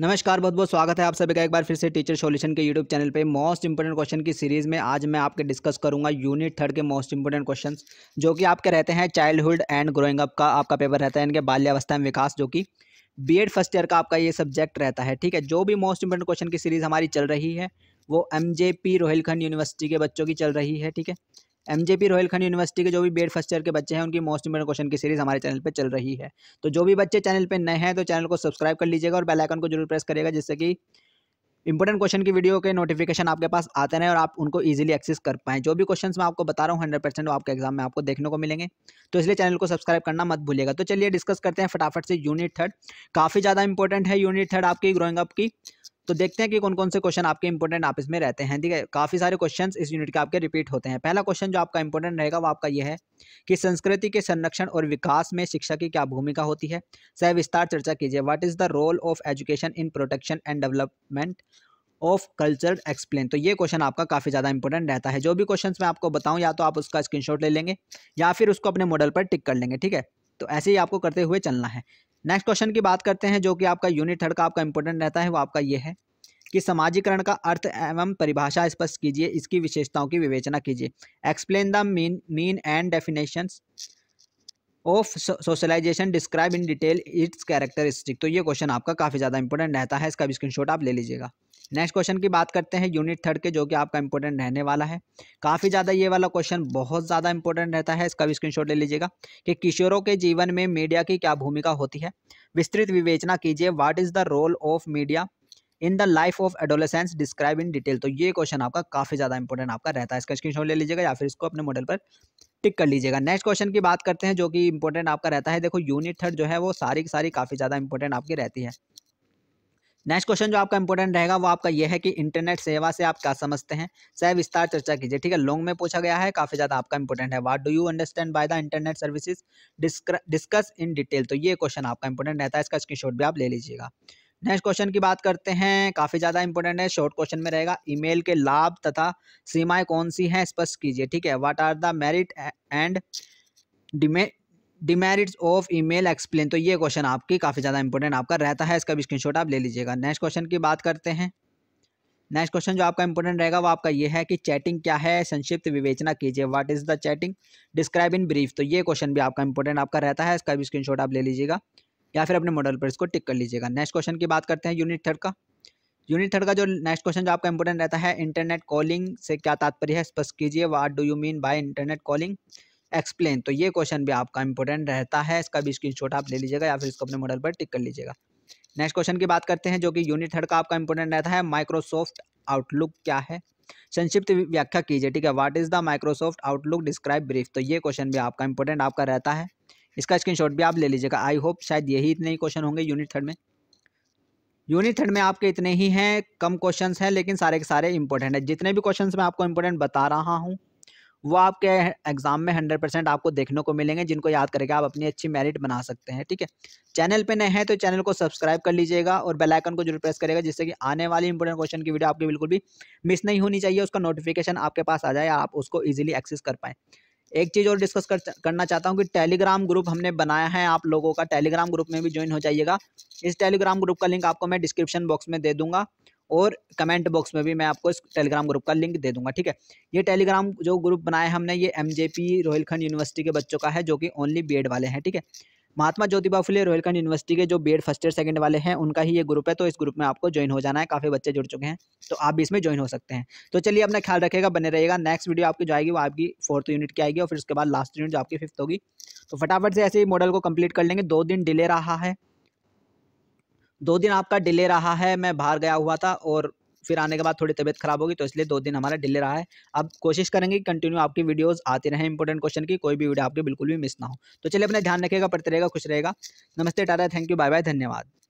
नमस्कार बहुत बहुत स्वागत है आप सभी का एक बार फिर से टीचर सॉल्यूशन के यूट्यूब चैनल पे मोस्ट इंपोर्टेंट क्वेश्चन की सीरीज़ में आज मैं आपके डिस्कस करूंगा यूनिट थर्ड के मोस्ट इंपोर्टेंट क्वेश्चंस जो कि आपके रहते हैं चाइल्डहुड एंड ग्रोइंग अप का आपका पेपर रहता है इनके बाल्यावस्था में विकास जो कि बी फर्स्ट ईयर का आपका ये सब्जेक्ट रहता है ठीक है जो भी मोस्ट इंपोर्टेंट क्वेश्चन की सीरीज़ हमारी चल रही है वो M J P Rohilkhand university के बच्चों की चल रही है ठीक है एमजेपी रॉयल खंड यूनिवर्सिटी के जो भी बेड फर्स्ट ईयर के बच्चे हैं उनकी मोस्ट इंपोर्टेंट क्वेश्चन की सीरीज हमारे चैनल पर चल रही है तो जो भी बच्चे चैनल पर नए हैं तो चैनल को सब्सक्राइब कर लीजिएगा और बेलाइकन को जरूर प्रेस करिएगा जिससे कि इंपॉर्टेंट क्वेश्चन की वीडियो के नोटिफिकेशन आपके पास आते रहे और आप उनको इजीली एक्सेस कर पाएँ जो भी क्वेश्चन मैं आपको बता रहा हूँ हंड्रेड परसेंट आपके एग्जाम में आपको देखने को मिलेंगे तो इसलिए चैनल को सब्सक्राइब करना मत भूलिएगा तो चलिए डिस्कस करते हैं फटाफट से यूनिट थर्ड काफ़ी ज़्यादा इंपॉर्टेंट है यूनिट थर्ड आपकी ग्रोइंग अप की तो देखते हैं कि कौन कौन से क्वेश्चन आपके इंपॉर्टेंट आप इसमें रहते हैं ठीक है काफ़ी सारे क्वेश्चन इस यूनिट के आपके रिपीट होते हैं पहला क्वेश्चन जो आपका इंपॉर्टेंट रहेगा वो आपका यह है कि संस्कृति के संरक्षण और विकास में शिक्षा की क्या भूमिका होती है विस्तार चर्चा कीजिए what is the role of education in protection and development of culture explain तो ये क्वेश्चन आपका काफ़ी ज़्यादा इंपॉर्टेंट रहता है जो भी क्वेश्चन मैं आपको बताऊँ या तो आप उसका स्क्रीनशॉट ले लेंगे या फिर उसको अपने मॉडल पर टिक कर लेंगे ठीक है तो ऐसे ही आपको करते हुए चलना है नेक्स्ट क्वेश्चन की बात करते हैं जो कि आपका यूनिट थर्ड का आपका इंपॉर्टेंट रहता है वो आपका ये है कि समाजीकरण का अर्थ एवं परिभाषा स्पष्ट कीजिए इसकी विशेषताओं की विवेचना कीजिए explain the mean mean and definition of socialization describe in detail its characteristic तो ये क्वेश्चन आपका काफ़ी ज़्यादा इंपॉर्टेंट रहता है इसका भी स्क्रीनशॉट आप ले लीजिएगा नेक्स्ट क्वेश्चन की बात करते हैं यूनिट थर्ड के जो कि आपका इंपॉर्टेंट रहने वाला है काफ़ी ज़्यादा ये वाला क्वेश्चन बहुत ज़्यादा इंपॉर्टेंट रहता है इसका भी स्क्रीनशॉट ले लीजिएगा कि किशोरों के जीवन में मीडिया की क्या भूमिका होती है विस्तृत विवेचना कीजिए what is the role of media in the life of adolescence describe in detail तो ये क्वेश्चन आपका काफ़ी ज़्यादा इंपॉर्टेंट आपका रहता है इसका स्क्रीन ले लीजिएगा या फिर इसको अपने मॉडल पर टिक कर लीजिएगा नेक्स्ट क्वेश्चन की बात करते हैं जो कि इंपॉर्टेंट आपका रहता है देखो यूनिट थर्ड जो है वो सारी की सारी काफ़ी ज़्यादा इंपॉर्टेंट आपकी रहती है नेक्स्ट क्वेश्चन जो आपका इंपॉर्टेंट रहेगा वो आपका यह है कि इंटरनेट सेवा से आप क्या समझते हैं सह विस्तार चर्चा कीजिए ठीक है लॉन्ग में पूछा गया है काफी ज्यादा आपका इंपॉर्टेंट है what do you understand by the internet services discuss in detail तो ये क्वेश्चन आपका इंपॉर्टेंट रहता है इसका स्क्रीनशॉट भी आप ले लीजिएगा नेक्स्ट क्वेश्चन की बात करते हैं काफ़ी ज़्यादा इंपॉर्टेंट है शॉर्ट क्वेश्चन में रहेगा ईमेल के लाभ तथा सीमाएं कौन सी हैं स्पष्ट कीजिए ठीक है what are the merit and demerits of email explain तो ये क्वेश्चन आपकी काफ़ी ज़्यादा इंपॉर्टेंट आपका रहता है इसका भी स्क्रीनशॉट आप ले लीजिएगा नेक्स्ट क्वेश्चन की बात करते हैं नेक्स्ट क्वेश्चन जो आपका इंपॉर्टेंट रहेगा वो आपका ये है कि चैटिंग क्या है संक्षिप्त विवेचना कीजिए what is the chatting describe in brief तो ये क्वेश्चन भी आपका इंपॉर्टेंट आपका रहता है इसका भी स्क्रीनशॉट आप ले लीजिएगा या फिर अपने मॉडल पर इसको टिक कर लीजिएगा नेक्स्ट क्वेश्चन की बात करते हैं यूनिट थर्ड का यूनिट थर्ड का जो नेक्स्ट क्वेश्चन जो आपका इंपॉर्टेंट रहता है इंटरनेट कॉलिंग से क्या तात्पर्य है स्पष्ट कीजिए what do you mean by internet calling explain तो ये क्वेश्चन भी आपका इंपॉर्टेंट रहता है इसका भी शॉट आप ले लीजिएगा या फिर इसको अपने मॉडल पर टिक कर लीजिएगा नेक्स्ट क्वेश्चन की बात करते हैं जो कि यूनिट थर्ड का आपका इंपॉर्टेंट रहता है माइक्रोसॉफ्ट आउटलुक क्या है संक्षिप्त व्याख्या कीजिए ठीक है what is the Microsoft Outlook describe brief तो ये क्वेश्चन भी आपका इंपॉर्टेंट आपका रहता है इसका स्क्रीनशॉट भी आप ले लीजिएगा आई होप शायद यही इतने ही क्वेश्चन होंगे यूनिट थर्ड में यूनिट थर्ड में आपके इतने ही हैं कम क्वेश्चंस हैं लेकिन सारे के सारे इंपॉर्टेंट हैं जितने भी क्वेश्चंस मैं आपको इंपॉर्टेंट बता रहा हूँ वो आपके एग्ज़ाम में हंड्रेड परसेंट आपको देखने को मिलेंगे जिनको याद करके आप अपनी अच्छी मेरिट बना सकते हैं ठीक है चैनल पे नए हैं तो चैनल को सब्सक्राइब कर लीजिएगा और बेल आइकन को जरूर प्रेस करेगा जिससे कि आने वाली इंपॉर्टेंट क्वेश्चन की वीडियो आपकी बिल्कुल भी मिस नहीं होनी चाहिए उसका नोटिफिकेशन आपके पास आ जाए आप उसको ईजिली एक्सेस कर पाएँ एक चीज़ और डिस्कस कर, करना चाहता हूँ कि टेलीग्राम ग्रुप हमने बनाया है आप लोगों का टेलीग्राम ग्रुप में भी ज्वाइन हो जाइएगा इस टेलीग्राम ग्रुप का लिंक आपको मैं डिस्क्रिप्शन बॉक्स में दे दूँगा और कमेंट बॉक्स में भी मैं आपको इस टेलीग्राम ग्रुप का लिंक दे दूंगा ठीक है ये टेलीग्राम जो ग्रुप बनाया हमने ये एम रोहिलखंड यूनिवर्सिटी के बच्चों का है जो कि ओनली बी वाले हैं ठीक है महात्मा ज्योतिबा फुले रोहिलखंड यूनिवर्सिटी के जो बी फर्स्ट ईयर सेकंड वाले हैं उनका ही ये ग्रुप है तो इस ग्रुप में आपको ज्वाइन हो जाना है काफ़ी बच्चे जुड़ चुके हैं तो आप भी इसमें ज्वाइन हो सकते हैं तो चलिए अपना ख्याल रखेगा बने रहेगा नेक्स्ट वीडियो आपकी जो आएगी वो आपकी फोर्थ यूनिट की आएगी और फिर उसके बाद लास्ट यूनिट जो आपकी फिफ्थ होगी तो फटाफट से ऐसे ही मॉडल को कंप्लीट कर लेंगे दो दिन डिले रहा है दो दिन आपका डिले रहा है मैं बाहर गया हुआ था और फिर आने के बाद थोड़ी तबीयत खराब होगी तो इसलिए दो दिन हमारा डिले रहा है अब कोशिश करेंगे कंटिन्यू आपकी वीडियोस आती रहें इंपॉर्टेंट क्वेश्चन की कोई भी वीडियो आपकी बिल्कुल भी मिस ना हो तो चलिए अपना ध्यान रखेगा पढ़ते रहेगा खुश रहेगा नमस्ते ta-ta thank you bye bye धन्यवाद